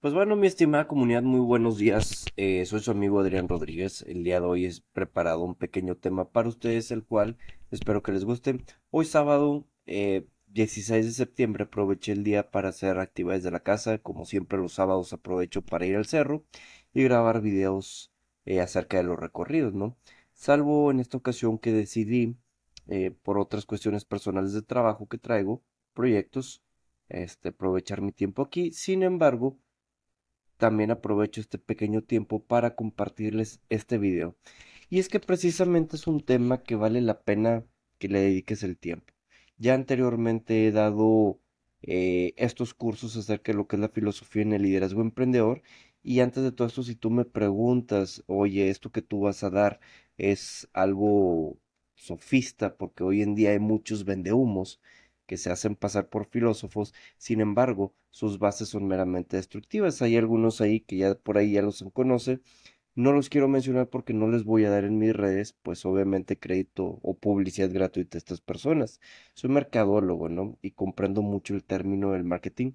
Pues bueno, mi estimada comunidad, muy buenos días. Eh, soy su amigo Adrián Rodríguez. El día de hoy he preparado un pequeño tema para ustedes, el cual espero que les guste. Hoy sábado eh, 16 de septiembre aproveché el día para hacer actividades de la casa, como siempre los sábados aprovecho para ir al cerro y grabar videos eh, acerca de los recorridos, ¿no? Salvo en esta ocasión que decidí, eh, por otras cuestiones personales de trabajo que traigo, proyectos, este, aprovechar mi tiempo aquí. Sin embargo, también aprovecho este pequeño tiempo para compartirles este video. Y es que precisamente es un tema que vale la pena que le dediques el tiempo. Ya anteriormente he dado eh, estos cursos acerca de lo que es la filosofía en el liderazgo emprendedor. Y antes de todo esto, si tú me preguntas, oye, esto que tú vas a dar es algo sofista, porque hoy en día hay muchos vendehumos que se hacen pasar por filósofos, sin embargo, sus bases son meramente destructivas. Hay algunos ahí que ya por ahí ya los conoce, no los quiero mencionar porque no les voy a dar en mis redes, pues obviamente crédito o publicidad gratuita a estas personas. Soy mercadólogo, ¿no? Y comprendo mucho el término del marketing,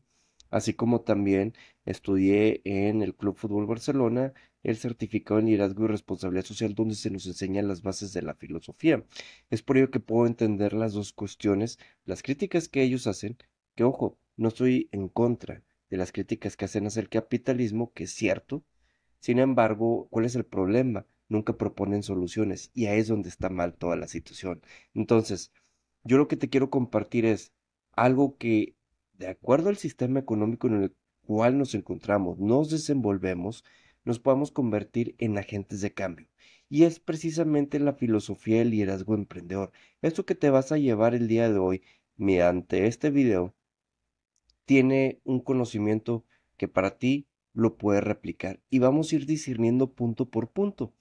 así como también estudié en el Club Fútbol Barcelona el certificado en liderazgo y responsabilidad social donde se nos enseñan las bases de la filosofía. Es por ello que puedo entender las dos cuestiones, las críticas que ellos hacen, que ojo, no estoy en contra de las críticas que hacen hacia el capitalismo, que es cierto, sin embargo, ¿cuál es el problema? Nunca proponen soluciones y ahí es donde está mal toda la situación. Entonces, yo lo que te quiero compartir es algo que, de acuerdo al sistema económico en el cual nos encontramos, nos desenvolvemos, nos podamos convertir en agentes de cambio. Y es precisamente la filosofía del liderazgo emprendedor. Esto que te vas a llevar el día de hoy mediante este video tiene un conocimiento que para ti lo puede replicar. Y vamos a ir discerniendo punto por punto.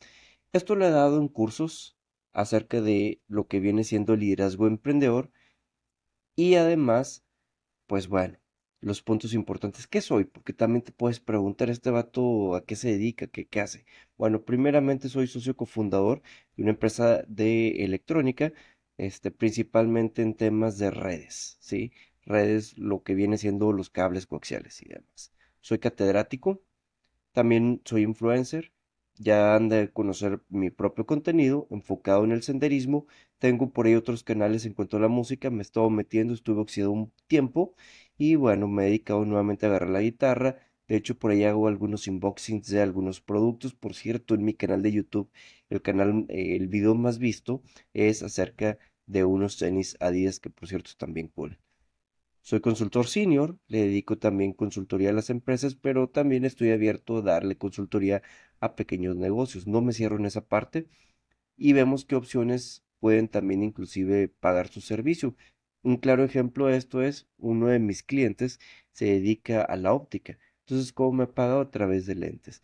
Esto lo he dado en cursos acerca de lo que viene siendo liderazgo emprendedor y además, pues bueno, los puntos importantes. que soy? Porque también te puedes preguntar, ¿este vato a qué se dedica? ¿Qué, qué hace? Bueno, primeramente soy socio cofundador de una empresa de electrónica, este, principalmente en temas de redes, ¿sí? Redes, lo que viene siendo los cables coaxiales y demás soy catedrático, también soy influencer, ya han de conocer mi propio contenido enfocado en el senderismo, tengo por ahí otros canales en cuanto a la música, me he estado metiendo, estuve oxidado un tiempo y bueno, me he dedicado nuevamente a agarrar la guitarra, de hecho por ahí hago algunos unboxings de algunos productos, por cierto, en mi canal de YouTube, el canal, eh, el video más visto es acerca de unos tenis Adidas que por cierto también bien soy consultor senior, le dedico también consultoría a las empresas, pero también estoy abierto a darle consultoría a pequeños negocios. No me cierro en esa parte y vemos qué opciones pueden también inclusive pagar su servicio. Un claro ejemplo de esto es uno de mis clientes se dedica a la óptica. Entonces, ¿cómo me pagado? A través de lentes.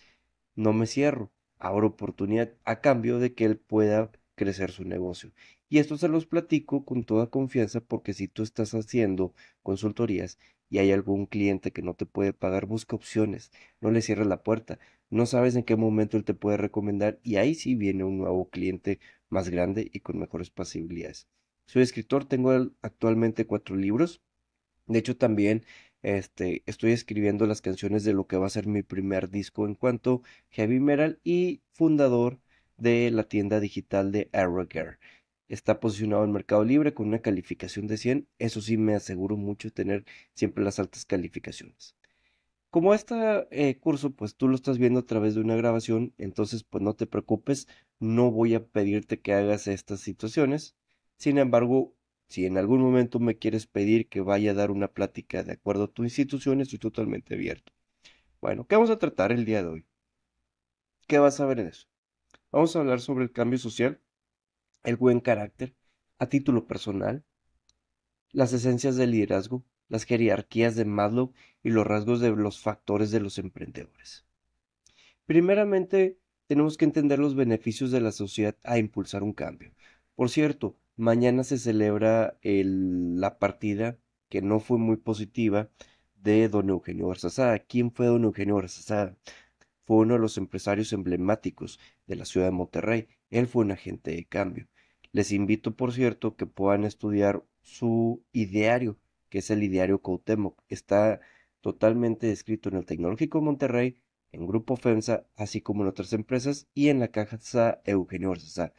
No me cierro, abro oportunidad a cambio de que él pueda crecer su negocio. Y esto se los platico con toda confianza porque si tú estás haciendo consultorías y hay algún cliente que no te puede pagar, busca opciones, no le cierres la puerta, no sabes en qué momento él te puede recomendar y ahí sí viene un nuevo cliente más grande y con mejores posibilidades. Soy escritor, tengo actualmente cuatro libros. De hecho, también este, estoy escribiendo las canciones de lo que va a ser mi primer disco en cuanto heavy metal y fundador de la tienda digital de Arrow está posicionado en Mercado Libre con una calificación de 100. Eso sí, me aseguro mucho tener siempre las altas calificaciones. Como este curso, pues tú lo estás viendo a través de una grabación, entonces pues no te preocupes, no voy a pedirte que hagas estas situaciones. Sin embargo, si en algún momento me quieres pedir que vaya a dar una plática de acuerdo a tu institución, estoy totalmente abierto. Bueno, ¿qué vamos a tratar el día de hoy? ¿Qué vas a ver en eso? Vamos a hablar sobre el cambio social, el buen carácter a título personal, las esencias del liderazgo, las jerarquías de Maslow y los rasgos de los factores de los emprendedores. Primeramente, tenemos que entender los beneficios de la sociedad a impulsar un cambio. Por cierto, mañana se celebra la partida que no fue muy positiva de don Eugenio Garzazada. ¿Quién fue don Eugenio Garzazada? Fue uno de los empresarios emblemáticos de la ciudad de Monterrey. Él fue un agente de cambio. Les invito, por cierto, que puedan estudiar su ideario, que es el ideario Coutemoc. Está totalmente descrito en el Tecnológico Monterrey, en Grupo FEMSA, así como en otras empresas y en la Casa Eugenio Orcesal.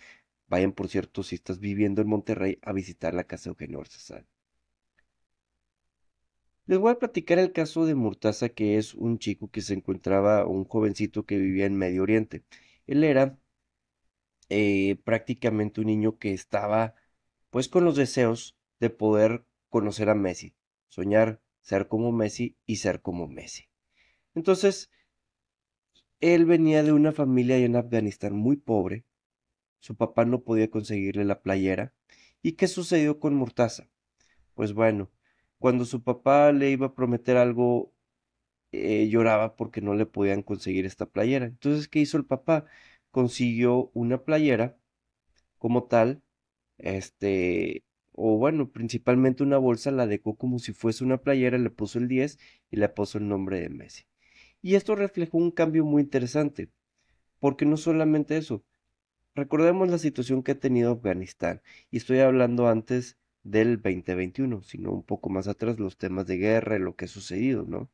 Vayan, por cierto, si estás viviendo en Monterrey, a visitar la Casa Eugenio Orcesal. Les voy a platicar el caso de Murtaza, que es un chico que se encontraba, un jovencito que vivía en Medio Oriente. Él era eh, prácticamente un niño que estaba pues con los deseos de poder conocer a Messi, soñar ser como Messi y ser como Messi. Entonces, él venía de una familia en Afganistán muy pobre, su papá no podía conseguirle la playera. ¿Y qué sucedió con Murtaza? Pues bueno, cuando su papá le iba a prometer algo, eh, lloraba porque no le podían conseguir esta playera. Entonces, ¿qué hizo el papá? consiguió una playera como tal, este, o bueno, principalmente una bolsa, la decoró como si fuese una playera, le puso el 10 y le puso el nombre de Messi. Y esto reflejó un cambio muy interesante, porque no solamente eso, recordemos la situación que ha tenido Afganistán, y estoy hablando antes del 2021, sino un poco más atrás los temas de guerra y lo que ha sucedido, ¿no?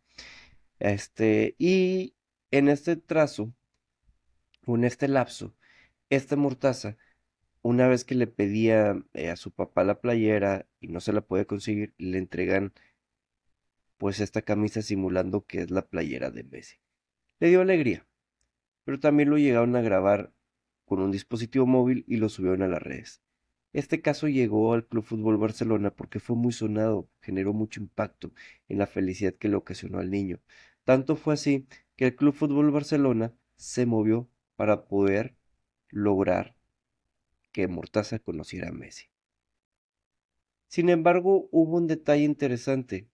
Este, y en este trazo en este lapso, esta Mortaza, una vez que le pedía eh, a su papá la playera y no se la puede conseguir, le entregan pues esta camisa simulando que es la playera de Messi. Le dio alegría, pero también lo llegaron a grabar con un dispositivo móvil y lo subieron a las redes. Este caso llegó al Club Fútbol Barcelona porque fue muy sonado, generó mucho impacto en la felicidad que le ocasionó al niño. Tanto fue así que el Club Fútbol Barcelona se movió para poder lograr que Mortaza conociera a Messi. Sin embargo, hubo un detalle interesante.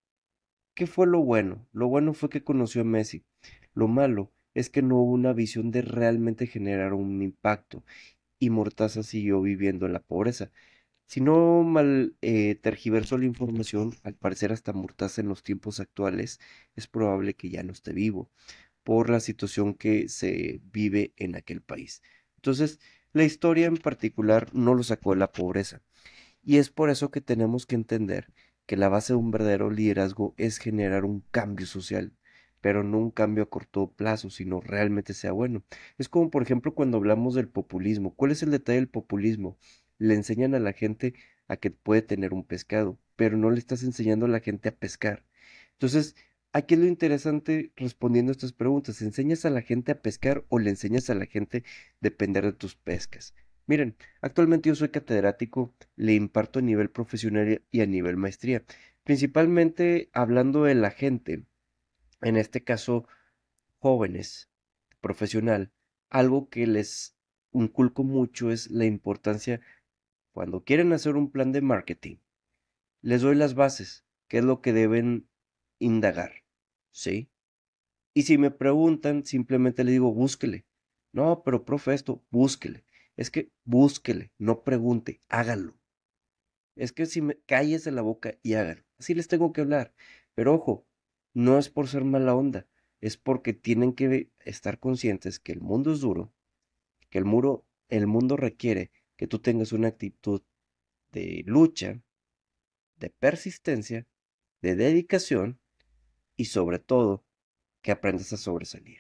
¿Qué fue lo bueno? Lo bueno fue que conoció a Messi. Lo malo es que no hubo una visión de realmente generar un impacto y Mortaza siguió viviendo en la pobreza. Si no mal eh, tergiversó la información, al parecer hasta Mortaza en los tiempos actuales es probable que ya no esté vivo por la situación que se vive en aquel país. Entonces, la historia en particular no lo sacó de la pobreza. Y es por eso que tenemos que entender que la base de un verdadero liderazgo es generar un cambio social, pero no un cambio a corto plazo, sino realmente sea bueno. Es como por ejemplo cuando hablamos del populismo. ¿Cuál es el detalle del populismo? Le enseñan a la gente a que puede tener un pescado, pero no le estás enseñando a la gente a pescar. Entonces, Aquí es lo interesante respondiendo a estas preguntas. ¿Enseñas a la gente a pescar o le enseñas a la gente a depender de tus pescas? Miren, actualmente yo soy catedrático, le imparto a nivel profesional y a nivel maestría, principalmente hablando de la gente, en este caso jóvenes, profesional. Algo que les inculco mucho es la importancia cuando quieren hacer un plan de marketing. Les doy las bases, qué es lo que deben indagar, ¿sí? Y si me preguntan, simplemente le digo, búsquele. No, pero profe, esto, búsquele. Es que búsquele, no pregunte, hágalo. Es que si me calles de la boca y hágalo. Así les tengo que hablar. Pero ojo, no es por ser mala onda, es porque tienen que estar conscientes que el mundo es duro, que el muro, el mundo requiere que tú tengas una actitud de lucha, de persistencia, de dedicación y sobre todo que aprendas a sobresalir.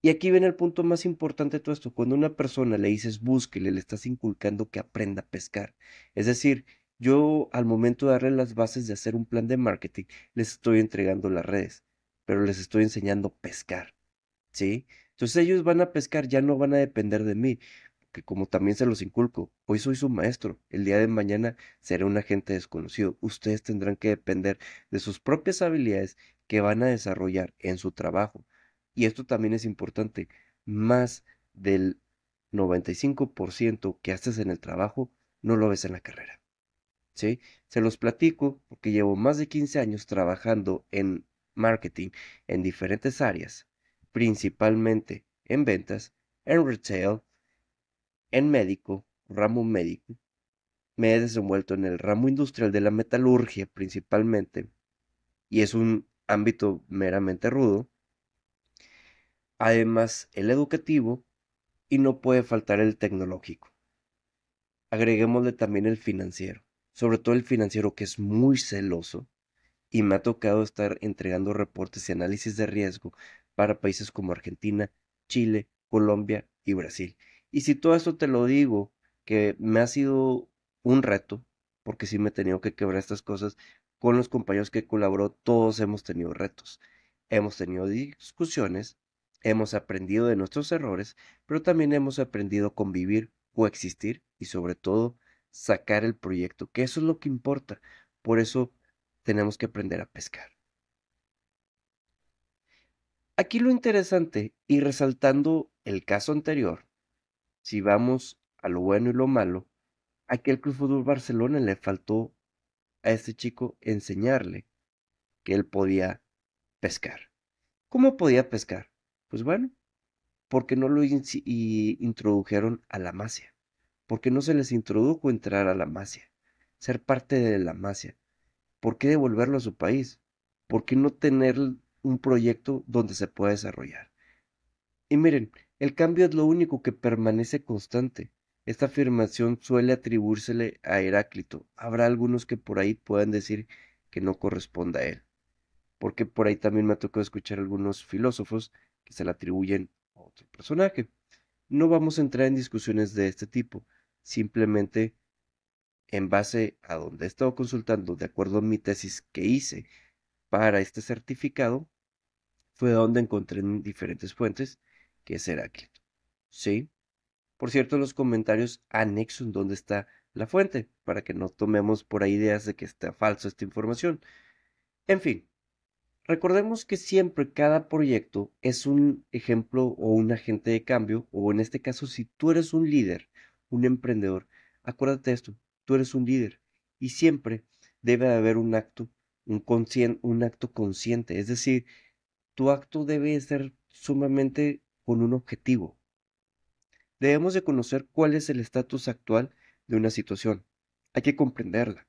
Y aquí viene el punto más importante de todo esto. Cuando a una persona le dices búsquele, le estás inculcando que aprenda a pescar. Es decir, yo al momento de darle las bases de hacer un plan de marketing, les estoy entregando las redes, pero les estoy enseñando a pescar. ¿Sí? Entonces ellos van a pescar, ya no van a depender de mí, que como también se los inculco, hoy soy su maestro, el día de mañana seré un agente desconocido. Ustedes tendrán que depender de sus propias habilidades que van a desarrollar en su trabajo, y esto también es importante, más del 95% que haces en el trabajo no lo ves en la carrera. ¿Sí? Se los platico porque llevo más de 15 años trabajando en marketing en diferentes áreas, principalmente en ventas, en retail, en médico, ramo médico. Me he desenvuelto en el ramo industrial de la metalurgia principalmente y es un ámbito meramente rudo, además el educativo y no puede faltar el tecnológico. Agreguémosle también el financiero, sobre todo el financiero que es muy celoso y me ha tocado estar entregando reportes y análisis de riesgo para países como Argentina, Chile, Colombia y Brasil. Y si todo esto te lo digo, que me ha sido un reto, porque si me he tenido que quebrar estas cosas, con los compañeros que colaboró, todos hemos tenido retos, hemos tenido discusiones, hemos aprendido de nuestros errores, pero también hemos aprendido a convivir, existir, y sobre todo sacar el proyecto, que eso es lo que importa. Por eso tenemos que aprender a pescar. Aquí lo interesante, y resaltando el caso anterior, si vamos a lo bueno y lo malo, aquí el Club Fútbol Barcelona le faltó a este chico enseñarle que él podía pescar. ¿Cómo podía pescar? Pues bueno, porque no lo introdujeron a la masia, porque no se les introdujo entrar a la masia, ser parte de la masia. ¿Por qué devolverlo a su país? ¿Por qué no tener un proyecto donde se pueda desarrollar? Y miren, el cambio es lo único que permanece constante. Esta afirmación suele atribuírsele a Heráclito. Habrá algunos que por ahí puedan decir que no corresponde a él, porque por ahí también me ha tocado escuchar algunos filósofos que se la atribuyen a otro personaje. No vamos a entrar en discusiones de este tipo, simplemente en base a donde he estado consultando, de acuerdo a mi tesis que hice para este certificado, fue donde encontré en diferentes fuentes que es Heráclito. ¿Sí? por cierto, en los comentarios anexos donde está la fuente, para que no tomemos por ahí ideas de que está falsa esta información. En fin, recordemos que siempre cada proyecto es un ejemplo o un agente de cambio, o en este caso, si tú eres un líder, un emprendedor, acuérdate de esto, tú eres un líder y siempre debe haber un acto, un acto consciente, es decir, tu acto debe ser sumamente con un objetivo, Debemos de conocer cuál es el estatus actual de una situación. Hay que comprenderla.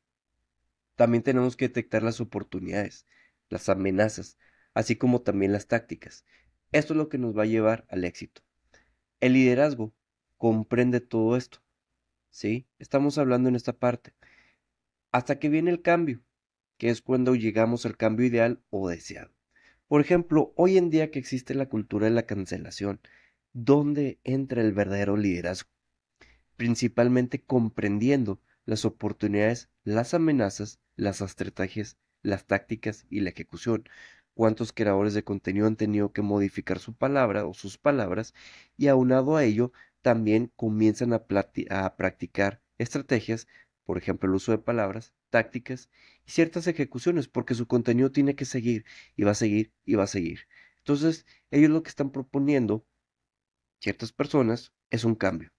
También tenemos que detectar las oportunidades, las amenazas, así como también las tácticas. Esto es lo que nos va a llevar al éxito. El liderazgo comprende todo esto. ¿Sí? Estamos hablando en esta parte. Hasta que viene el cambio, que es cuando llegamos al cambio ideal o deseado. Por ejemplo, hoy en día que existe la cultura de la cancelación, dónde entra el verdadero liderazgo, principalmente comprendiendo las oportunidades, las amenazas, las estrategias, las tácticas y la ejecución. Cuántos creadores de contenido han tenido que modificar su palabra o sus palabras y aunado a ello también comienzan a, practicar estrategias, por ejemplo el uso de palabras, tácticas y ciertas ejecuciones porque su contenido tiene que seguir y va a seguir y va a seguir. Entonces ellos lo que están proponiendo ciertas personas es un cambio.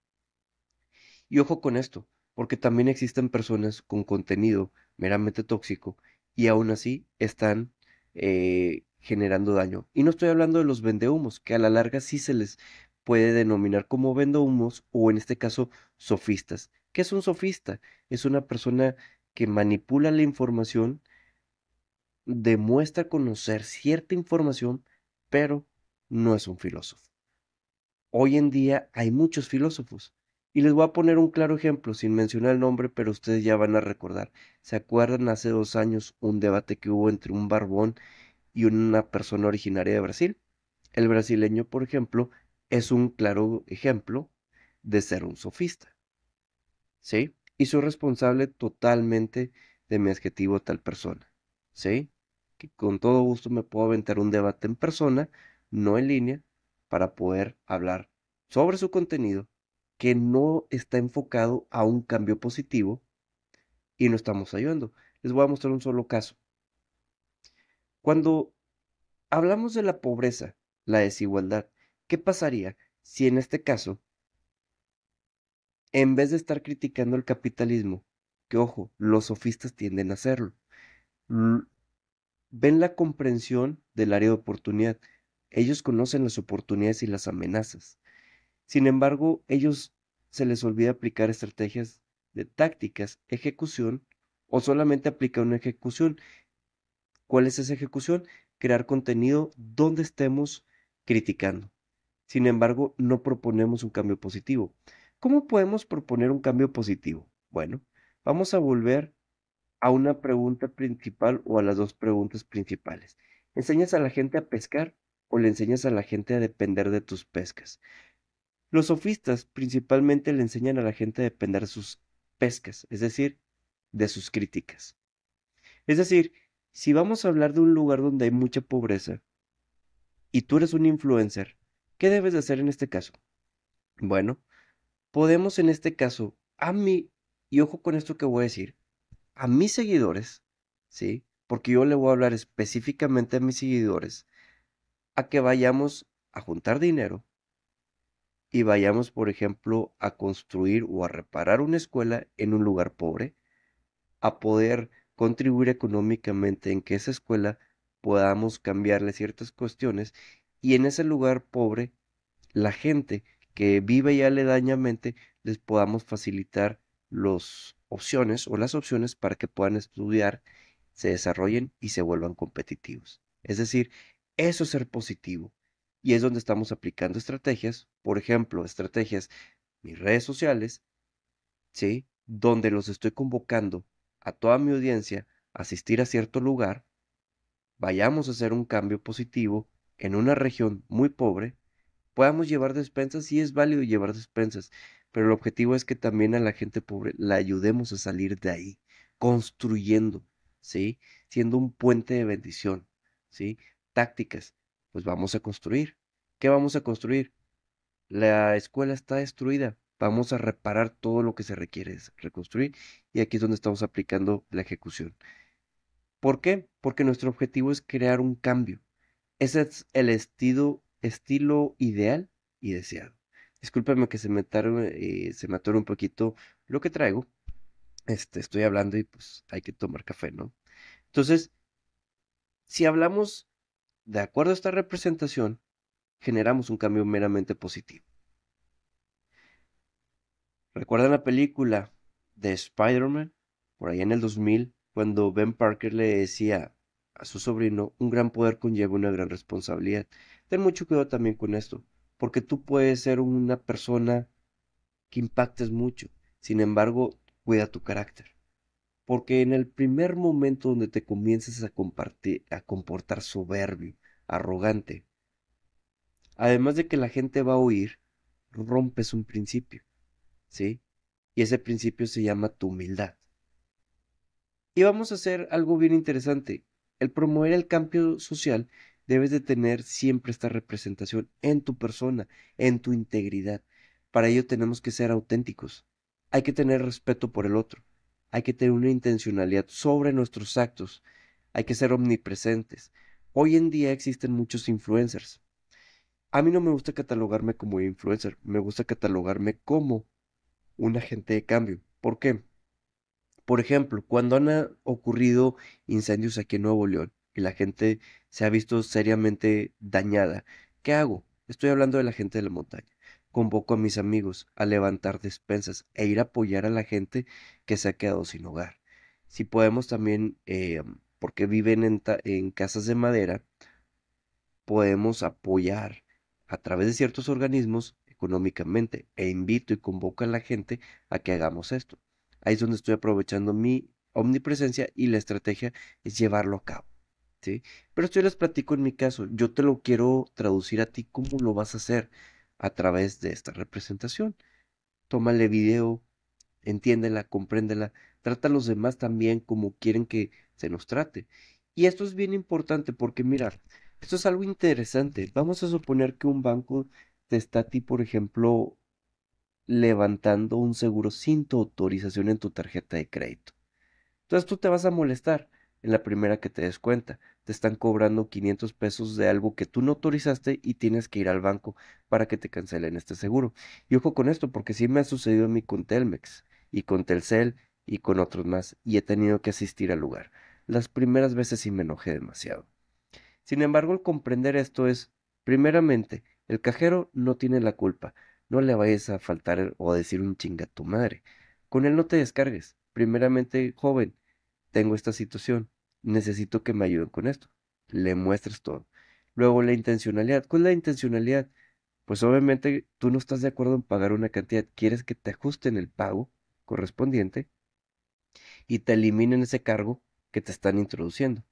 Y ojo con esto, porque también existen personas con contenido meramente tóxico y aún así están eh, generando daño. Y no estoy hablando de los vendehumos, que a la larga sí se les puede denominar como vendehumos o en este caso sofistas. ¿Qué es un sofista? Es una persona que manipula la información, demuestra conocer cierta información, pero no es un filósofo hoy en día hay muchos filósofos. Y les voy a poner un claro ejemplo, sin mencionar el nombre, pero ustedes ya van a recordar. ¿Se acuerdan hace dos años un debate que hubo entre un barbón y una persona originaria de Brasil? El brasileño, por ejemplo, es un claro ejemplo de ser un sofista. ¿Sí? Y soy responsable totalmente de mi adjetivo tal persona. ¿Sí? Que con todo gusto me puedo aventar un debate en persona, no en línea, para poder hablar sobre su contenido que no está enfocado a un cambio positivo y no estamos ayudando. Les voy a mostrar un solo caso. Cuando hablamos de la pobreza, la desigualdad, ¿qué pasaría si en este caso, en vez de estar criticando el capitalismo, que ojo, los sofistas tienden a hacerlo, ven la comprensión del área de oportunidad? Ellos conocen las oportunidades y las amenazas. Sin embargo, ellos se les olvida aplicar estrategias de tácticas, ejecución, o solamente aplicar una ejecución. ¿Cuál es esa ejecución? Crear contenido donde estemos criticando. Sin embargo, no proponemos un cambio positivo. ¿Cómo podemos proponer un cambio positivo? Bueno, vamos a volver a una pregunta principal o a las dos preguntas principales. ¿Enseñas a la gente a pescar o le enseñas a la gente a depender de tus pescas. Los sofistas principalmente le enseñan a la gente a depender de sus pescas, es decir, de sus críticas. Es decir, si vamos a hablar de un lugar donde hay mucha pobreza y tú eres un influencer, ¿qué debes de hacer en este caso? Bueno, podemos en este caso, a mí, y ojo con esto que voy a decir, a mis seguidores, ¿sí? Porque yo le voy a hablar específicamente a mis seguidores, que vayamos a juntar dinero y vayamos, por ejemplo, a construir o a reparar una escuela en un lugar pobre, a poder contribuir económicamente en que esa escuela podamos cambiarle ciertas cuestiones y en ese lugar pobre la gente que vive ya aledañamente les podamos facilitar las opciones o las opciones para que puedan estudiar, se desarrollen y se vuelvan competitivos. Es decir, eso es ser positivo. Y es donde estamos aplicando estrategias, por ejemplo, estrategias, mis redes sociales, ¿sí? Donde los estoy convocando a toda mi audiencia a asistir a cierto lugar, vayamos a hacer un cambio positivo en una región muy pobre, podamos llevar despensas, sí es válido llevar despensas, pero el objetivo es que también a la gente pobre la ayudemos a salir de ahí, construyendo, ¿sí? Siendo un puente de bendición, ¿sí? tácticas. Pues vamos a construir. ¿Qué vamos a construir? La escuela está destruida. Vamos a reparar todo lo que se requiere, reconstruir. Y aquí es donde estamos aplicando la ejecución. ¿Por qué? Porque nuestro objetivo es crear un cambio. Ese es el estilo, estilo ideal y deseado. Discúlpame que se me, eh, se un poquito lo que traigo. Este, estoy hablando y pues hay que tomar café, ¿no? Entonces, si hablamos de acuerdo a esta representación, generamos un cambio meramente positivo. ¿Recuerdan la película de Spider-Man? Por ahí en el 2000, cuando Ben Parker le decía a su sobrino, un gran poder conlleva una gran responsabilidad. Ten mucho cuidado también con esto, porque tú puedes ser una persona que impactes mucho, sin embargo, cuida tu carácter. Porque en el primer momento donde te comiences a comportar soberbio, arrogante. Además de que la gente va a oír, rompes un principio, ¿sí? Y ese principio se llama tu humildad. Y vamos a hacer algo bien interesante. El promover el cambio social debes de tener siempre esta representación en tu persona, en tu integridad. Para ello tenemos que ser auténticos. Hay que tener respeto por el otro. Hay que tener una intencionalidad sobre nuestros actos. Hay que ser omnipresentes. Hoy en día existen muchos influencers. A mí no me gusta catalogarme como influencer, me gusta catalogarme como un agente de cambio. ¿Por qué? Por ejemplo, cuando han ah, ocurrido incendios aquí en Nuevo León y la gente se ha visto seriamente dañada, ¿qué hago? Estoy hablando de la gente de la montaña. Convoco a mis amigos a levantar despensas e ir a apoyar a la gente que se ha quedado sin hogar. Si podemos también em, porque viven en, casas de madera, podemos apoyar a través de ciertos organismos económicamente e invito y convoco a la gente a que hagamos esto. Ahí es donde estoy aprovechando mi omnipresencia y la estrategia es llevarlo a cabo. ¿sí? Pero esto yo les platico en mi caso. Yo te lo quiero traducir a ti cómo lo vas a hacer a través de esta representación. Tómale video, entiéndela, compréndela. Trata a los demás también como quieren que se nos trate. Y esto es bien importante porque, mirar, esto es algo interesante. Vamos a suponer que un banco te está a ti, por ejemplo, levantando un seguro sin tu autorización en tu tarjeta de crédito. Entonces tú te vas a molestar en la primera que te des cuenta. Te están cobrando 500 pesos de algo que tú no autorizaste y tienes que ir al banco para que te cancelen este seguro. Y ojo con esto, porque sí me ha sucedido a mí con Telmex y con Telcel y con otros más y he tenido que asistir al lugar. Las primeras veces sí me enojé demasiado. Sin embargo, el comprender esto es, primeramente, el cajero no tiene la culpa. No le vayas a faltar o a decir un chinga a tu madre. Con él no te descargues. Primeramente, joven, tengo esta situación. Necesito que me ayuden con esto. Le muestras todo. Luego, la intencionalidad. ¿Cuál es la intencionalidad? Pues obviamente tú no estás de acuerdo en pagar una cantidad. Quieres que te ajusten el pago correspondiente y te eliminen ese cargo que te están introduciendo.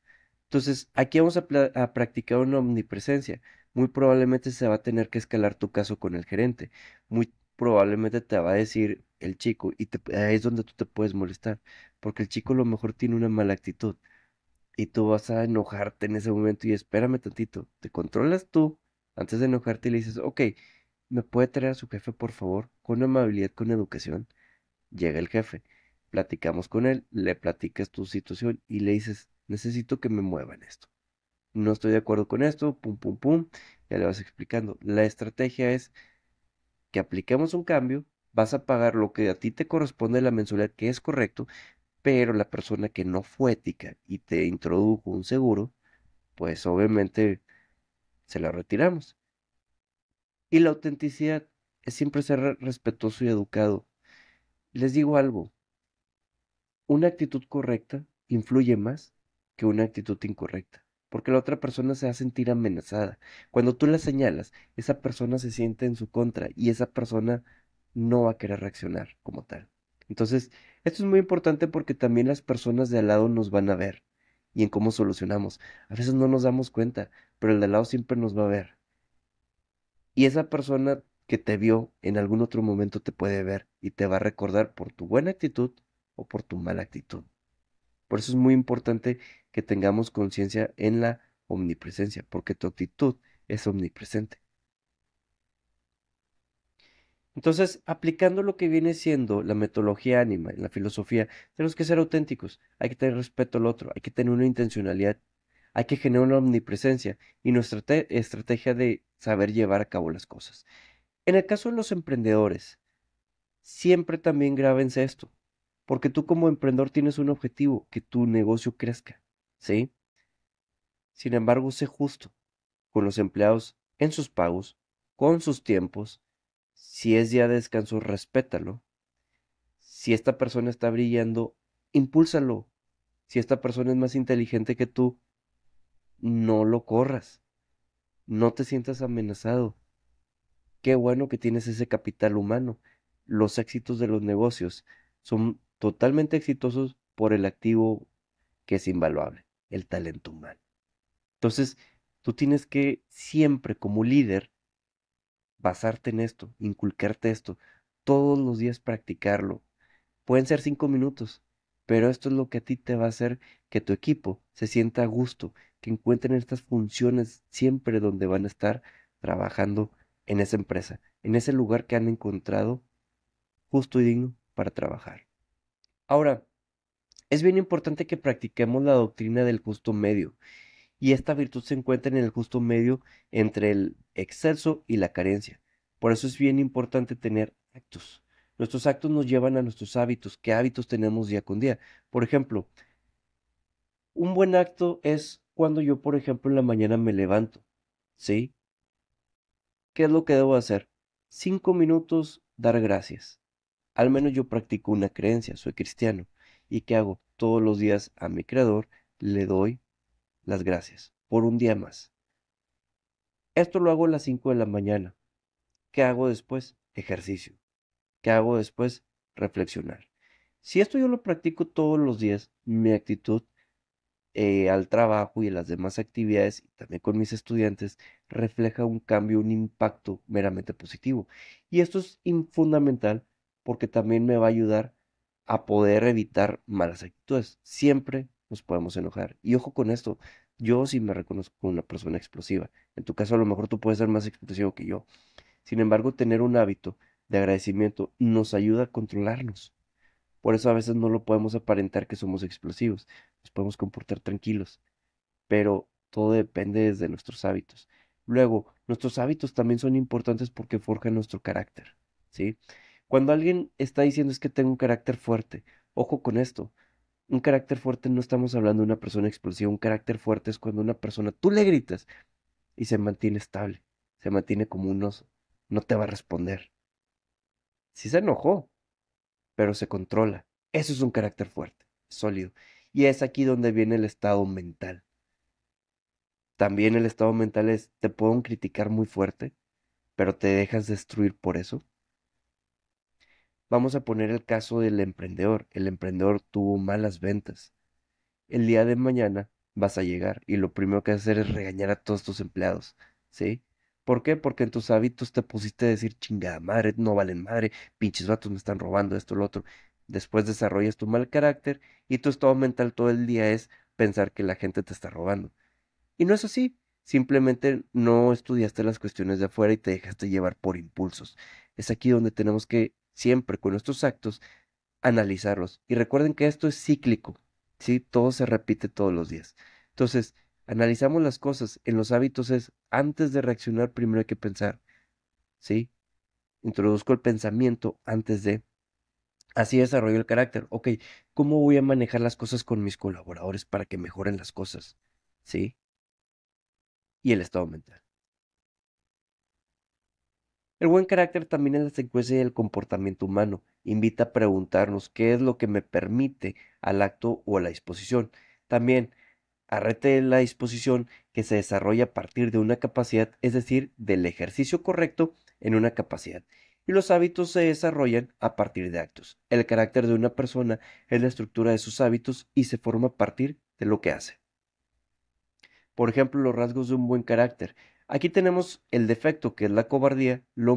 Entonces, aquí vamos a, practicar una omnipresencia. Muy probablemente se va a tener que escalar tu caso con el gerente. Muy probablemente te va a decir el chico y te, ahí es donde tú te puedes molestar, porque el chico a lo mejor tiene una mala actitud y tú vas a enojarte en ese momento y espérame tantito, te controlas tú antes de enojarte y le dices, ok, ¿me puede traer a su jefe por favor? Con amabilidad, con educación. Llega el jefe platicamos con él, le platicas tu situación y le dices, necesito que me muevan esto. No estoy de acuerdo con esto, pum, pum, pum, ya le vas explicando. La estrategia es que apliquemos un cambio, vas a pagar lo que a ti te corresponde la mensualidad, que es correcto, pero la persona que no fue ética y te introdujo un seguro, pues obviamente se la retiramos. Y la autenticidad es siempre ser respetuoso y educado. Les digo algo, una actitud correcta influye más que una actitud incorrecta, porque la otra persona se va a sentir amenazada. Cuando tú la señalas, esa persona se siente en su contra y esa persona no va a querer reaccionar como tal. Entonces, esto es muy importante porque también las personas de al lado nos van a ver y en cómo solucionamos. A veces no nos damos cuenta, pero el de al lado siempre nos va a ver. Y esa persona que te vio en algún otro momento te puede ver y te va a recordar por tu buena actitud o por tu mala actitud. Por eso es muy importante que tengamos conciencia en la omnipresencia, porque tu actitud es omnipresente. Entonces, aplicando lo que viene siendo la metodología anima, la filosofía, tenemos que ser auténticos, hay que tener respeto al otro, hay que tener una intencionalidad, hay que generar una omnipresencia y nuestra estrategia de saber llevar a cabo las cosas. En el caso de los emprendedores, siempre también grábense esto. Porque tú como emprendedor tienes un objetivo, que tu negocio crezca, ¿sí? Sin embargo, sé justo con los empleados en sus pagos, con sus tiempos. Si es día de descanso, respétalo. Si esta persona está brillando, impúlsalo. Si esta persona es más inteligente que tú, no lo corras. No te sientas amenazado. Qué bueno que tienes ese capital humano. Los éxitos de los negocios son totalmente exitosos por el activo que es invaluable, el talento humano. Entonces, tú tienes que siempre como líder basarte en esto, inculcarte esto, todos los días practicarlo. Pueden ser cinco minutos, pero esto es lo que a ti te va a hacer que tu equipo se sienta a gusto, que encuentren estas funciones siempre donde van a estar trabajando en esa empresa, en ese lugar que han encontrado justo y digno para trabajar. Ahora, es bien importante que practiquemos la doctrina del justo medio, y esta virtud se encuentra en el justo medio entre el exceso y la carencia. Por eso es bien importante tener actos. Nuestros actos nos llevan a nuestros hábitos. ¿Qué hábitos tenemos día con día? Por ejemplo, un buen acto es cuando yo, por ejemplo, en la mañana me levanto. ¿Sí? ¿Qué es lo que debo hacer? Cinco minutos dar gracias. Al menos yo practico una creencia, soy cristiano. ¿Y qué hago? Todos los días a mi Creador le doy las gracias por un día más. Esto lo hago a las 5 de la mañana. ¿Qué hago después? Ejercicio. ¿Qué hago después? Reflexionar. Si esto yo lo practico todos los días, mi actitud eh, al trabajo y a las demás actividades, y también con mis estudiantes, refleja un cambio, un impacto meramente positivo. Y esto es fundamental porque también me va a ayudar a poder evitar malas actitudes. Siempre nos podemos enojar. Y ojo con esto, yo sí me reconozco como una persona explosiva. En tu caso a lo mejor tú puedes ser más explosivo que yo. Sin embargo, tener un hábito de agradecimiento nos ayuda a controlarnos. Por eso a veces no lo podemos aparentar que somos explosivos. Nos podemos comportar tranquilos. Pero todo depende de nuestros hábitos. Luego, nuestros hábitos también son importantes porque forjan nuestro carácter, ¿sí? Cuando alguien está diciendo es que tengo un carácter fuerte, ojo con esto. Un carácter fuerte no estamos hablando de una persona explosiva, un carácter fuerte es cuando una persona tú le gritas y se mantiene estable, se mantiene como un oso, no te va a responder. Si se enojó, pero se controla. Eso es un carácter fuerte, sólido. Y es aquí donde viene el estado mental. También el estado mental es, te pueden criticar muy fuerte, pero te dejas destruir por eso. Vamos a poner el caso del emprendedor. El emprendedor tuvo malas ventas. El día de mañana vas a llegar y lo primero que vas hacer es regañar a todos tus empleados, ¿sí? ¿Por qué? Porque en tus hábitos te pusiste a decir chingada madre, no valen madre, pinches vatos me están robando esto, lo otro. Después desarrollas tu mal carácter y tu estado mental todo el día es pensar que la gente te está robando. Y no es así, simplemente no estudiaste las cuestiones de afuera y te dejaste llevar por impulsos. Es aquí donde tenemos que siempre con nuestros actos, analizarlos. Y recuerden que esto es cíclico, ¿sí? Todo se repite todos los días. Entonces, analizamos las cosas. En los hábitos es, antes de reaccionar, primero hay que pensar, ¿sí? Introduzco el pensamiento antes de... Así desarrollo el carácter. Ok, ¿cómo voy a manejar las cosas con mis colaboradores para que mejoren las cosas? ¿Sí? Y el estado mental. El buen carácter también es la secuencia del comportamiento humano. Invita a preguntarnos qué es lo que me permite al acto o a la disposición. También arrete la disposición que se desarrolla a partir de una capacidad, es decir, del ejercicio correcto en una capacidad. Y los hábitos se desarrollan a partir de actos. El carácter de una persona es la estructura de sus hábitos y se forma a partir de lo que hace. Por ejemplo, los rasgos de un buen carácter Aquí tenemos el defecto que es la cobardía, la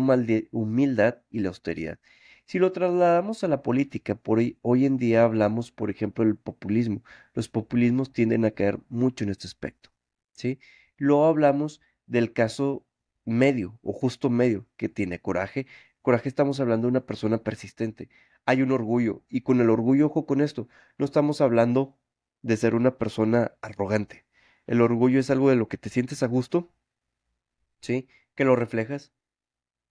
humildad y la austeridad. Si lo trasladamos a la política, por hoy, hoy en día hablamos, por ejemplo, del populismo. Los populismos tienden a caer mucho en este aspecto. ¿sí? Luego hablamos del caso medio o justo medio que tiene coraje. Coraje estamos hablando de una persona persistente. Hay un orgullo y con el orgullo, ojo con esto, no estamos hablando de ser una persona arrogante. El orgullo es algo de lo que te sientes a gusto ¿sí? Que lo reflejas,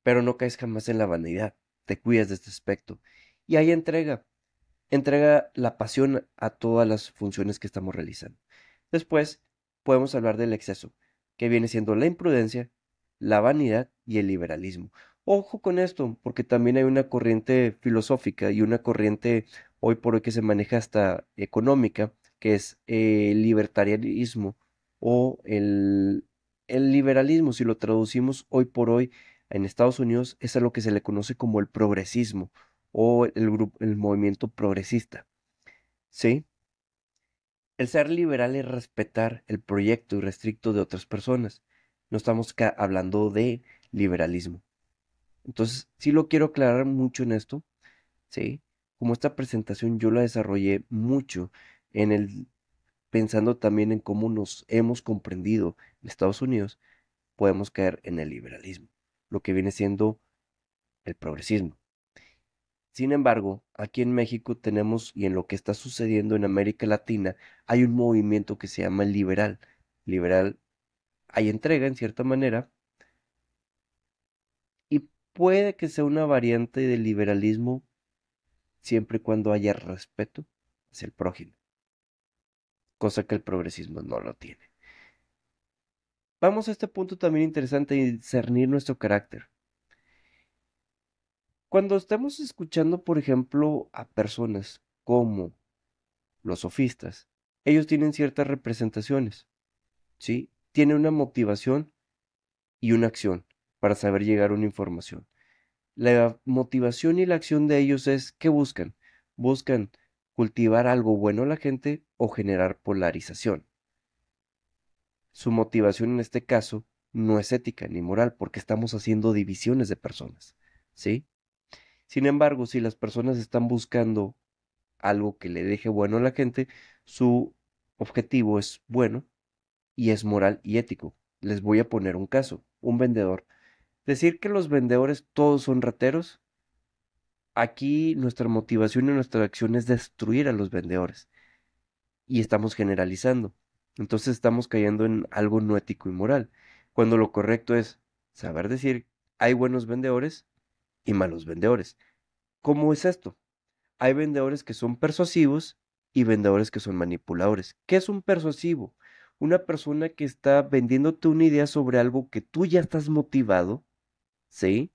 pero no caes jamás en la vanidad, te cuidas de este aspecto. Y ahí entrega, entrega la pasión a todas las funciones que estamos realizando. Después, podemos hablar del exceso, que viene siendo la imprudencia, la vanidad y el liberalismo. Ojo con esto, porque también hay una corriente filosófica y una corriente hoy por hoy que se maneja hasta económica, que es el eh, libertarianismo o el el liberalismo, si lo traducimos hoy por hoy en Estados Unidos, es a lo que se le conoce como el progresismo o el, el movimiento progresista. ¿Sí? El ser liberal es respetar el proyecto y irrestricto de otras personas. No estamos hablando de liberalismo. Entonces, sí lo quiero aclarar mucho en esto, ¿sí? Como esta presentación yo la desarrollé mucho en el pensando también en cómo nos hemos comprendido en Estados Unidos, podemos caer en el liberalismo, lo que viene siendo el progresismo. Sin embargo, aquí en México tenemos y en lo que está sucediendo en América Latina hay un movimiento que se llama liberal. Liberal hay entrega en cierta manera y puede que sea una variante del liberalismo siempre y cuando haya respeto hacia el prójimo, cosa que el progresismo no lo tiene. Vamos a este punto también interesante de discernir nuestro carácter. Cuando estamos escuchando, por ejemplo, a personas como los sofistas, ellos tienen ciertas representaciones, ¿sí? Tienen una motivación y una acción para saber llegar a una información. La motivación y la acción de ellos es ¿qué buscan, buscan cultivar algo bueno a la gente o generar polarización su motivación en este caso no es ética ni moral, porque estamos haciendo divisiones de personas, ¿sí? Sin embargo, si las personas están buscando algo que le deje bueno a la gente, su objetivo es bueno y es moral y ético. Les voy a poner un caso, un vendedor. Decir que los vendedores todos son rateros, aquí nuestra motivación y nuestra acción es destruir a los vendedores. Y estamos generalizando. Entonces estamos cayendo en algo no ético y moral, cuando lo correcto es saber decir hay buenos vendedores y malos vendedores. ¿Cómo es esto? Hay vendedores que son persuasivos y vendedores que son manipuladores. ¿Qué es un persuasivo? Una persona que está vendiéndote una idea sobre algo que tú ya estás motivado, ¿sí?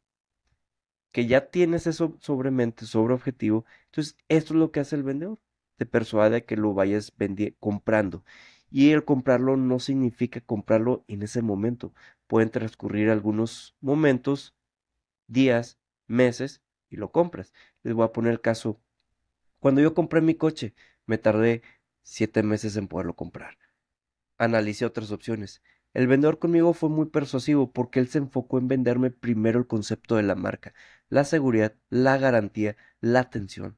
Que ya tienes eso sobre mente, sobre objetivo. Entonces, esto es lo que hace el vendedor. Te persuade a que lo vayas comprando y el comprarlo no significa comprarlo en ese momento. Pueden transcurrir algunos momentos, días, meses y lo compras. Les voy a poner el caso. Cuando yo compré mi coche, me tardé siete meses en poderlo comprar. Analicé otras opciones. El vendedor conmigo fue muy persuasivo porque él se enfocó en venderme primero el concepto de la marca, la seguridad, la garantía, la atención.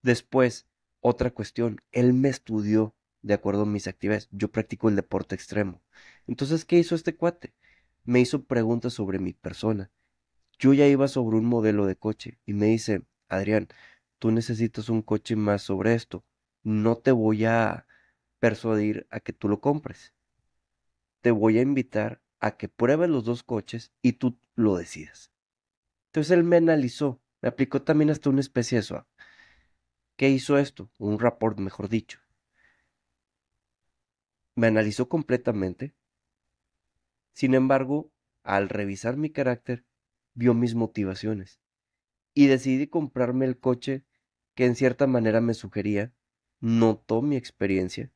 Después, otra cuestión, él me estudió de acuerdo a mis actividades. Yo practico el deporte extremo. Entonces, ¿qué hizo este cuate? Me hizo preguntas sobre mi persona. Yo ya iba sobre un modelo de coche y me dice, Adrián, tú necesitas un coche más sobre esto. No te voy a persuadir a que tú lo compres. Te voy a invitar a que pruebes los dos coches y tú lo decidas. Entonces él me analizó, me aplicó también hasta una especie de ¿Qué hizo esto? Un rapport, mejor dicho me analizó completamente. Sin embargo, al revisar mi carácter, vio mis motivaciones y decidí comprarme el coche que en cierta manera me sugería, notó mi experiencia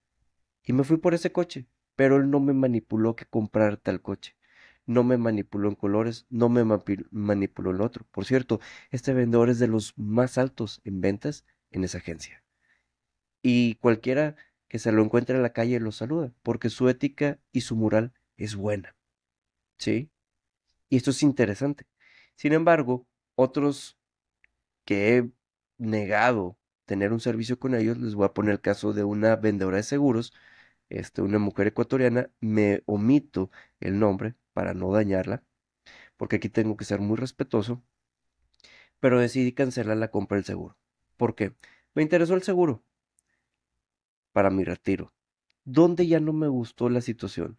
y me fui por ese coche, pero él no me manipuló que comprar tal coche. No me manipuló en colores, no me manipuló en otro. Por cierto, este vendedor es de los más altos en ventas en esa agencia. Y cualquiera que se lo encuentra en la calle y lo saluda, porque su ética y su moral es buena. ¿Sí? Y esto es interesante. Sin embargo, otros que he negado tener un servicio con ellos, les voy a poner el caso de una vendedora de seguros, este, una mujer ecuatoriana, me omito el nombre para no dañarla, porque aquí tengo que ser muy respetuoso, pero decidí cancelar la compra del seguro. ¿Por qué? Me interesó el seguro, para mi retiro. ¿Dónde ya no me gustó la situación?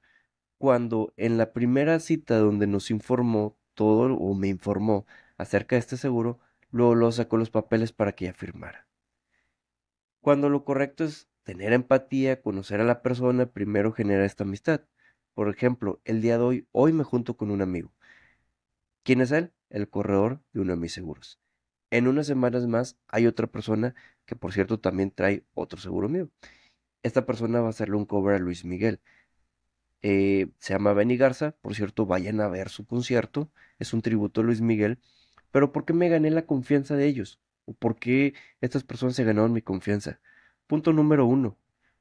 Cuando en la primera cita donde nos informó todo o me informó acerca de este seguro, luego lo sacó los papeles para que ya firmara. Cuando lo correcto es tener empatía, conocer a la persona, primero genera esta amistad. Por ejemplo, el día de hoy, hoy me junto con un amigo. ¿Quién es él? El corredor de uno de mis seguros. En unas semanas más hay otra persona que por cierto también trae otro seguro mío esta persona va a hacerle un cover a Luis Miguel. Eh, se llama Benny Garza, por cierto, vayan a ver su concierto, es un tributo a Luis Miguel, pero ¿por qué me gané la confianza de ellos? ¿O por qué estas personas se ganaron mi confianza? Punto número uno,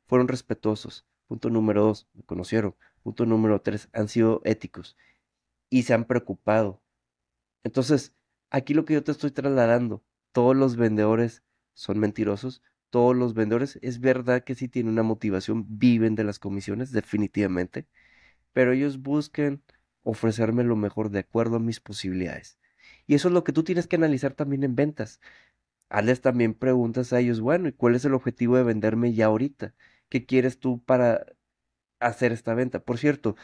fueron respetuosos. Punto número dos, me conocieron. Punto número tres, han sido éticos y se han preocupado. Entonces, aquí lo que yo te estoy trasladando, todos los vendedores son mentirosos, todos los vendedores. Es verdad que sí tienen una motivación, viven de las comisiones, definitivamente, pero ellos buscan ofrecerme lo mejor de acuerdo a mis posibilidades. Y eso es lo que tú tienes que analizar también en ventas. Hazles también preguntas a ellos, bueno, ¿y cuál es el objetivo de venderme ya ahorita? ¿Qué quieres tú para hacer esta venta? Por cierto,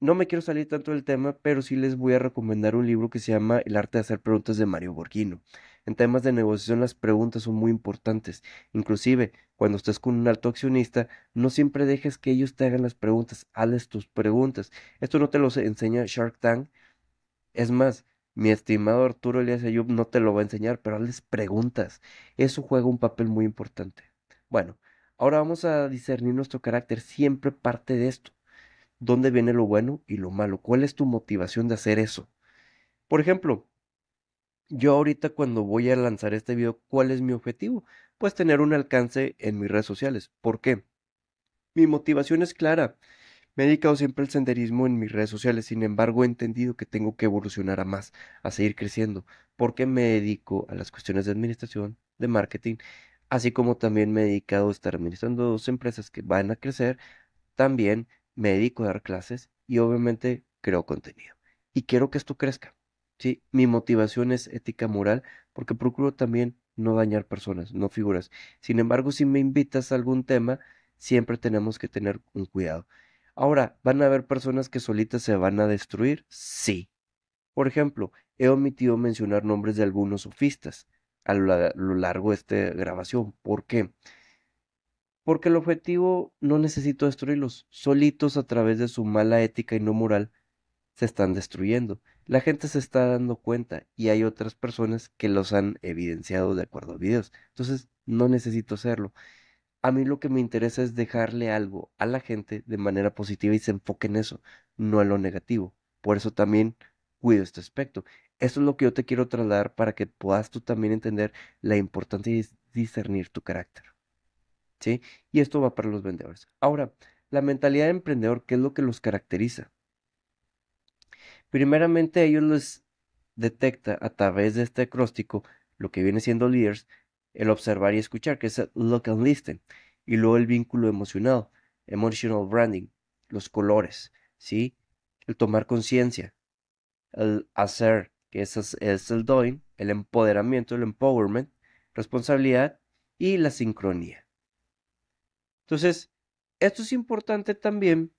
no me quiero salir tanto del tema, pero sí les voy a recomendar un libro que se llama El arte de hacer preguntas de Mario Borghino. En temas de negociación las preguntas son muy importantes. Inclusive, cuando estés con un alto accionista, no siempre dejes que ellos te hagan las preguntas, hazles tus preguntas. Esto no te lo enseña Shark Tank. Es más, mi estimado Arturo Elias Ayub no te lo va a enseñar, pero hazles preguntas. Eso juega un papel muy importante. Bueno, ahora vamos a discernir nuestro carácter, siempre parte de esto. ¿Dónde viene lo bueno y lo malo? ¿Cuál es tu motivación de hacer eso? Por ejemplo, yo ahorita cuando voy a lanzar este video, ¿cuál es mi objetivo? Pues tener un alcance en mis redes sociales. ¿Por qué? Mi motivación es clara. Me he dedicado siempre al senderismo en mis redes sociales, sin embargo he entendido que tengo que evolucionar a más, a seguir creciendo, porque me dedico a las cuestiones de administración, de marketing, así como también me he dedicado a estar administrando dos empresas que van a crecer, también me dedico a dar clases y obviamente creo contenido. Y quiero que esto crezca. ¿sí? Mi motivación es ética moral porque procuro también no dañar personas, no figuras. Sin embargo, si me invitas a algún tema, siempre tenemos que tener un cuidado. Ahora, ¿van a haber personas que solitas se van a destruir? Sí. Por ejemplo, he omitido mencionar nombres de algunos sofistas a lo largo de esta grabación. ¿Por qué? Porque el objetivo no necesito destruirlos. Solitos a través de su mala ética y no moral se están destruyendo la gente se está dando cuenta y hay otras personas que los han evidenciado de acuerdo a videos. Entonces, no necesito hacerlo. A mí lo que me interesa es dejarle algo a la gente de manera positiva y se enfoque en eso, no en lo negativo. Por eso también cuido este aspecto. Esto es lo que yo te quiero trasladar para que puedas tú también entender la importancia de discernir tu carácter. ¿Sí? Y esto va para los vendedores. Ahora, la mentalidad de emprendedor, ¿qué es lo que los caracteriza? Primeramente ellos les detecta a través de este acróstico lo que viene siendo leaders, el observar y escuchar, que es el look and listen, y luego el vínculo emocional, emotional branding, los colores, ¿sí? El tomar conciencia, el hacer, que es, es el doing, el empoderamiento, el empowerment, responsabilidad y la sincronía. Entonces, esto es importante también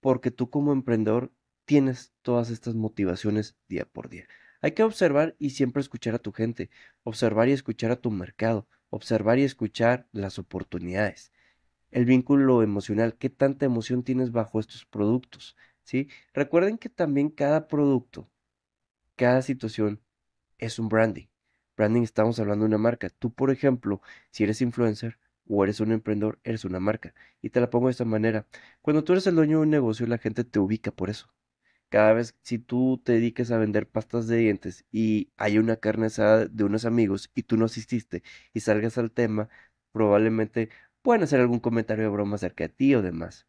porque tú como emprendedor tienes todas estas motivaciones día por día. Hay que observar y siempre escuchar a tu gente, observar y escuchar a tu mercado, observar y escuchar las oportunidades. El vínculo emocional, qué tanta emoción tienes bajo estos productos, ¿sí? Recuerden que también cada producto, cada situación es un branding. Branding estamos hablando de una marca. Tú, por ejemplo, si eres influencer, o eres un emprendedor, eres una marca. Y te la pongo de esta manera. Cuando tú eres el dueño de un negocio, la gente te ubica por eso cada vez si tú te dediques a vender pastas de dientes y hay una carne de unos amigos y tú no asististe y salgas al tema, probablemente pueden hacer algún comentario de broma acerca de ti o demás.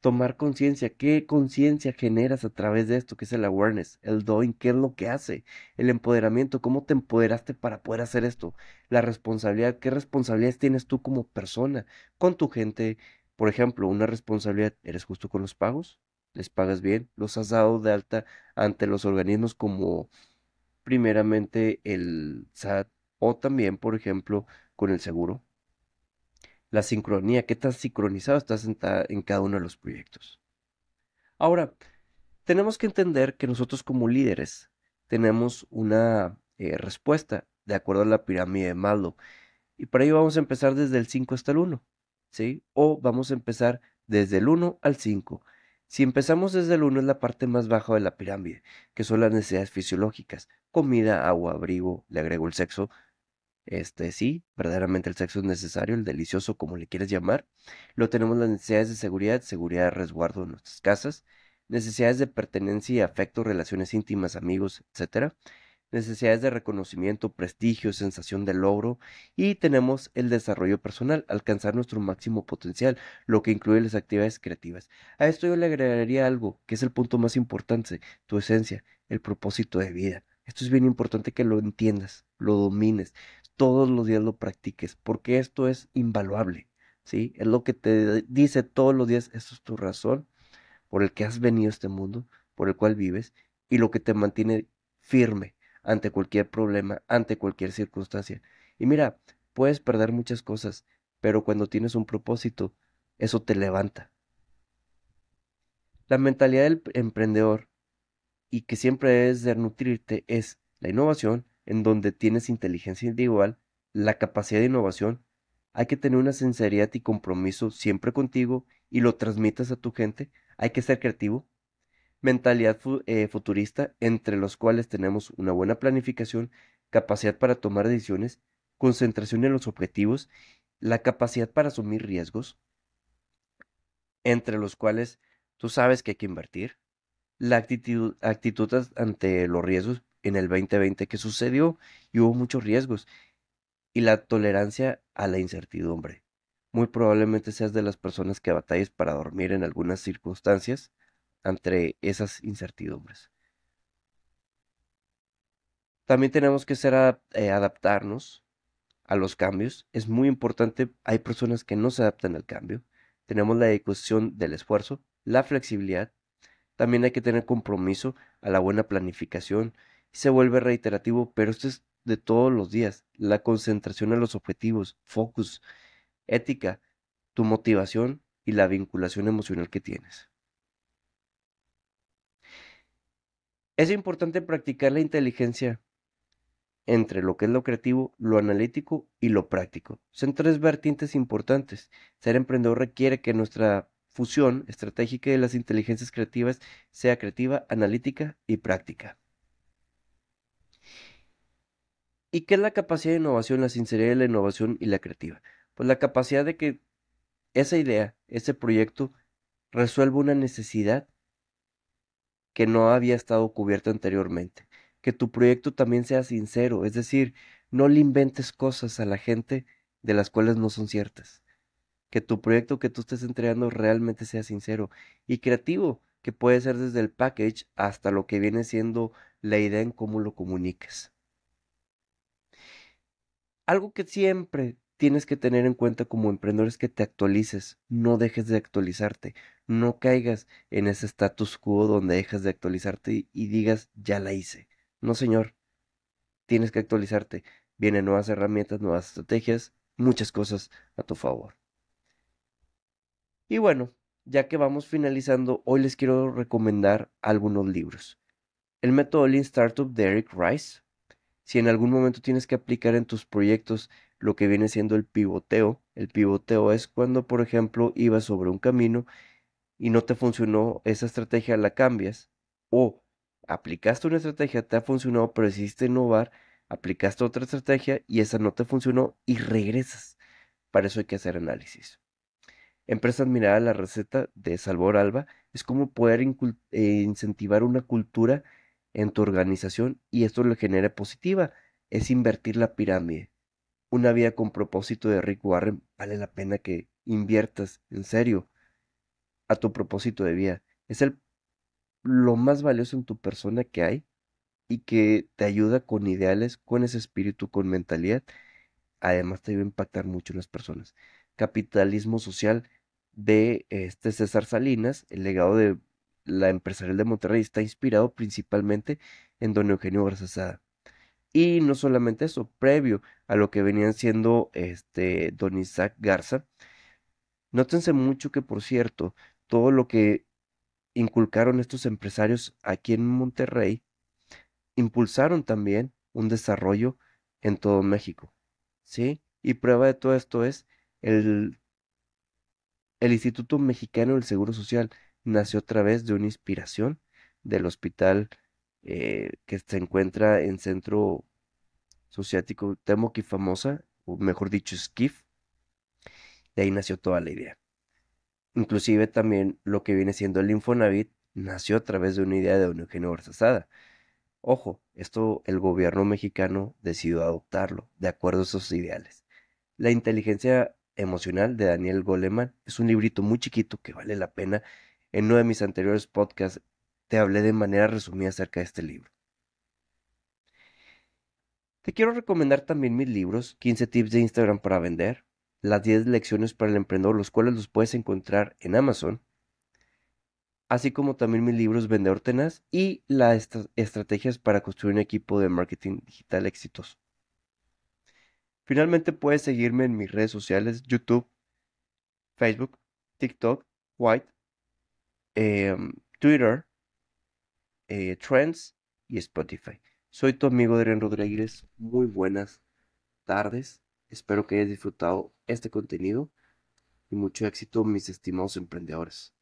Tomar conciencia, ¿qué conciencia generas a través de esto? ¿Qué es el awareness? El doing, ¿qué es lo que hace? El empoderamiento, ¿cómo te empoderaste para poder hacer esto? La responsabilidad, ¿qué responsabilidades tienes tú como persona con tu gente? Por ejemplo, una responsabilidad, ¿eres justo con los pagos? les pagas bien, los has dado de alta ante los organismos como primeramente el SAT o también, por ejemplo, con el seguro. La sincronía, qué tan sincronizado estás en, en cada uno de los proyectos. Ahora, tenemos que entender que nosotros como líderes tenemos una eh, respuesta de acuerdo a la pirámide de Maslow. Y para ello vamos a empezar desde el 5 hasta el 1, ¿sí? O vamos a empezar desde el 1 al 5. Si empezamos desde el 1 es la parte más baja de la pirámide, que son las necesidades fisiológicas, comida, agua, abrigo, le agrego el sexo. Este sí, verdaderamente el sexo es necesario, el delicioso como le quieres llamar. Lo tenemos las necesidades de seguridad, seguridad, resguardo en nuestras casas, necesidades de pertenencia y afecto, relaciones íntimas, amigos, etcétera necesidades de reconocimiento, prestigio, sensación de logro y tenemos el desarrollo personal, alcanzar nuestro máximo potencial, lo que incluye las actividades creativas. A esto yo le agregaría algo, que es el punto más importante, tu esencia, el propósito de vida. Esto es bien importante que lo entiendas, lo domines, todos los días lo practiques, porque esto es invaluable, ¿sí? Es lo que te dice todos los días, esto es tu razón por el que has venido a este mundo, por el cual vives y lo que te mantiene firme ante cualquier problema, ante cualquier circunstancia. Y mira, puedes perder muchas cosas, pero cuando tienes un propósito, eso te levanta. La mentalidad del emprendedor y que siempre debes de nutrirte es la innovación, en donde tienes inteligencia individual, la capacidad de innovación. Hay que tener una sinceridad y compromiso siempre contigo y lo transmitas a tu gente. Hay que ser creativo, mentalidad eh, futurista, entre los cuales tenemos una buena planificación, capacidad para tomar decisiones, concentración en los objetivos, la capacidad para asumir riesgos, entre los cuales tú sabes que hay que invertir, la actitud, ante los riesgos en el 2020 que sucedió y hubo muchos riesgos, y la tolerancia a la incertidumbre. Muy probablemente seas de las personas que batallas para dormir en algunas circunstancias, ante esas incertidumbres. También tenemos que ser eh, adaptarnos a los cambios. Es muy importante, hay personas que no se adaptan al cambio. Tenemos la ecuación del esfuerzo, la flexibilidad. También hay que tener compromiso a la buena planificación. Se vuelve reiterativo, pero esto es de todos los días. La concentración en los objetivos, focus, ética, tu motivación y la vinculación emocional que tienes. Es importante practicar la inteligencia entre lo que es lo creativo, lo analítico y lo práctico. Son tres vertientes importantes. Ser emprendedor requiere que nuestra fusión estratégica de las inteligencias creativas sea creativa, analítica y práctica. ¿Y qué es la capacidad de innovación, la sinceridad de la innovación y la creativa? Pues la capacidad de que esa idea, ese proyecto, resuelva una necesidad que no había estado cubierto anteriormente. Que tu proyecto también sea sincero, es decir, no le inventes cosas a la gente de las cuales no son ciertas. Que tu proyecto que tú estés entregando realmente sea sincero y creativo, que puede ser desde el package hasta lo que viene siendo la idea en cómo lo comuniques. Algo que siempre tienes que tener en cuenta como emprendedores que te actualices, no dejes de actualizarte, no caigas en ese status quo donde dejas de actualizarte y, digas, ya la hice. No, señor, tienes que actualizarte. Vienen nuevas herramientas, nuevas estrategias, muchas cosas a tu favor. Y bueno, ya que vamos finalizando, hoy les quiero recomendar algunos libros. El método Lean Startup de Eric Rice. Si en algún momento tienes que aplicar en tus proyectos lo que viene siendo el pivoteo. El pivoteo es cuando, por ejemplo, ibas sobre un camino y no te funcionó, esa estrategia la cambias o aplicaste una estrategia, te ha funcionado, pero decidiste innovar, aplicaste otra estrategia y esa no te funcionó y regresas. Para eso hay que hacer análisis. Empresa admirada, la receta de Salvador Alba es como poder eh, incentivar una cultura en tu organización y esto lo genera positiva, es invertir la pirámide una vida con propósito de Rick Warren vale la pena que inviertas en serio a tu propósito de vida. Es el, lo más valioso en tu persona que hay y que te ayuda con ideales, con ese espíritu, con mentalidad. Además te va a impactar mucho en las personas. Capitalismo social de este César Salinas, el legado de la empresarial de Monterrey está inspirado principalmente en don Eugenio Garzazada. Y no solamente eso, previo a lo que venían siendo este Don Isaac Garza. Nótense mucho que, por cierto, todo lo que inculcaron estos empresarios aquí en Monterrey impulsaron también un desarrollo en todo México. ¿Sí? Y prueba de todo esto es el, el Instituto Mexicano del Seguro Social nació a través de una inspiración del Hospital eh, que se encuentra en centro sociático Temoc famosa, o mejor dicho, Skiff. De ahí nació toda la idea. Inclusive también lo que viene siendo el Infonavit nació a través de una idea de Eugenio Barzazada. Ojo, esto el gobierno mexicano decidió adoptarlo, de acuerdo a sus ideales. La inteligencia emocional de Daniel Goleman es un librito muy chiquito que vale la pena. En uno de mis anteriores podcasts hablé de manera resumida acerca de este libro. Te quiero recomendar también mis libros, 15 tips de Instagram para vender, las 10 lecciones para el emprendedor, los cuales los puedes encontrar en Amazon, así como también mis libros Vendedor Tenaz y las estrategias para construir un equipo de marketing digital exitoso. Finalmente puedes seguirme en mis redes sociales, YouTube, Facebook, TikTok, White, em, Twitter, eh, Trends y Spotify. Soy tu amigo Adrián Rodríguez. Muy buenas tardes. Espero que hayas disfrutado este contenido y mucho éxito, mis estimados emprendedores.